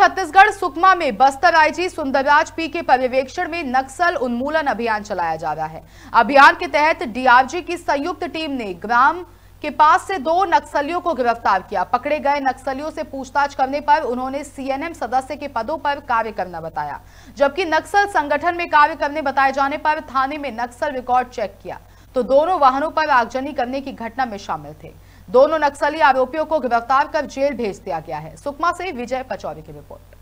छत्तीसगढ़ सुकमा में Bastar IG Sundarraj P के पर्यवेक्षण में नक्सल उन्मूलन अभियान चलाया जा रहा है अभियान के तहत डीआरजी की संयुक्त टीम ने ग्राम के पास से दो नक्सलियों को गिरफ्तार किया पकड़े गए नक्सलियों से पूछताछ करने पर उन्होंने सीएनएम सदस्य के पदों पर कार्य करना बताया जबकि नक्सल संगठन में कार्य करने बताए जाने पर थाने में नक्सल रिकॉर्ड चेक किया तो दोनों वाहनों पर आगजनी करने की घटना में शामिल थे दोनों नक्सली आरोपियों को गिरफ्तार कर जेल भेज दिया गया है सुकमा से विजय पचौरी की रिपोर्ट